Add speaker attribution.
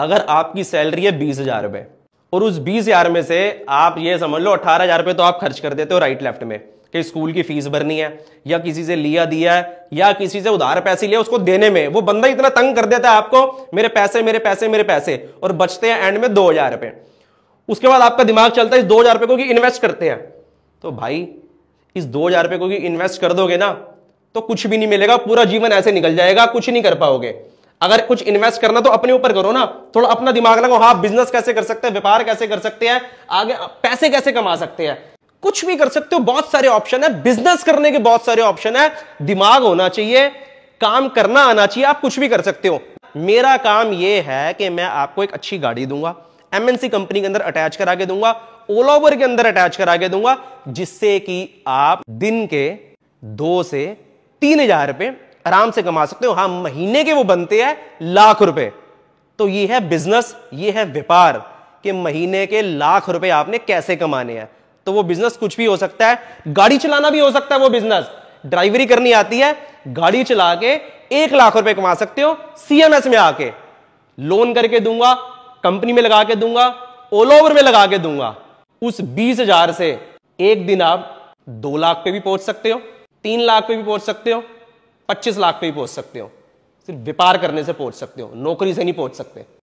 Speaker 1: अगर आपकी सैलरी है बीस हजार रुपए और उस बीस हजार में से आप ये समझ लो अठारह हजार रुपए तो आप खर्च कर देते हो राइट लेफ्ट में कि स्कूल की फीस भरनी है या किसी से लिया दिया है या किसी से उधार पैसे लिया उसको देने में वो बंदा इतना तंग कर देता है आपको मेरे पैसे मेरे पैसे मेरे पैसे और बचते हैं एंड में दो हजार रुपए उसके बाद आपका दिमाग चलता है इस दो हजार रुपए को कि इन्वेस्ट करते हैं तो भाई इस दो हजार रुपए को कि इन्वेस्ट कर दोगे ना तो कुछ भी नहीं मिलेगा पूरा जीवन ऐसे निकल जाएगा कुछ नहीं कर पाओगे अगर कुछ इन्वेस्ट करना तो अपने ऊपर करो ना थोड़ा अपना दिमाग लगाओ हाँ बिजनेस कैसे कर सकते हैं व्यापार कैसे कर सकते हैं आगे पैसे कैसे कमा सकते हैं कुछ भी कर सकते हो बहुत सारे ऑप्शन है बिजनेस करने के बहुत सारे ऑप्शन है दिमाग होना चाहिए काम करना आना चाहिए आप कुछ भी कर सकते हो मेरा काम यह है कि मैं आपको एक अच्छी गाड़ी दूंगा एमएनसी कंपनी के अंदर अटैच करा के दूंगा ओला ओवर के अंदर अटैच करा के दूंगा जिससे कि आप दिन के दो से तीन हजार रुपए आराम से कमा सकते हो हाँ महीने के वो बनते हैं लाख रुपए तो ये है बिजनेस ये है व्यापार कि महीने के लाख रुपए आपने कैसे कमाने हैं तो वो बिजनेस कुछ भी हो सकता है गाड़ी चलाना भी हो सकता है वो बिजनेस ड्राइवरी करनी आती है गाड़ी चला के एक लाख रुपए कमा सकते हो सीएमएस में आके लोन करके दूंगा कंपनी में लगा के दूंगा ऑल ओवर में लगा के दूंगा उस बीस हजार से एक दिन आप दो लाख पे भी पहुंच सकते हो तीन लाख पे भी पहुंच सकते हो 25 लाख पे भी पहुंच सकते हो सिर्फ व्यापार करने से पहुंच सकते हो नौकरी से नहीं पहुंच सकते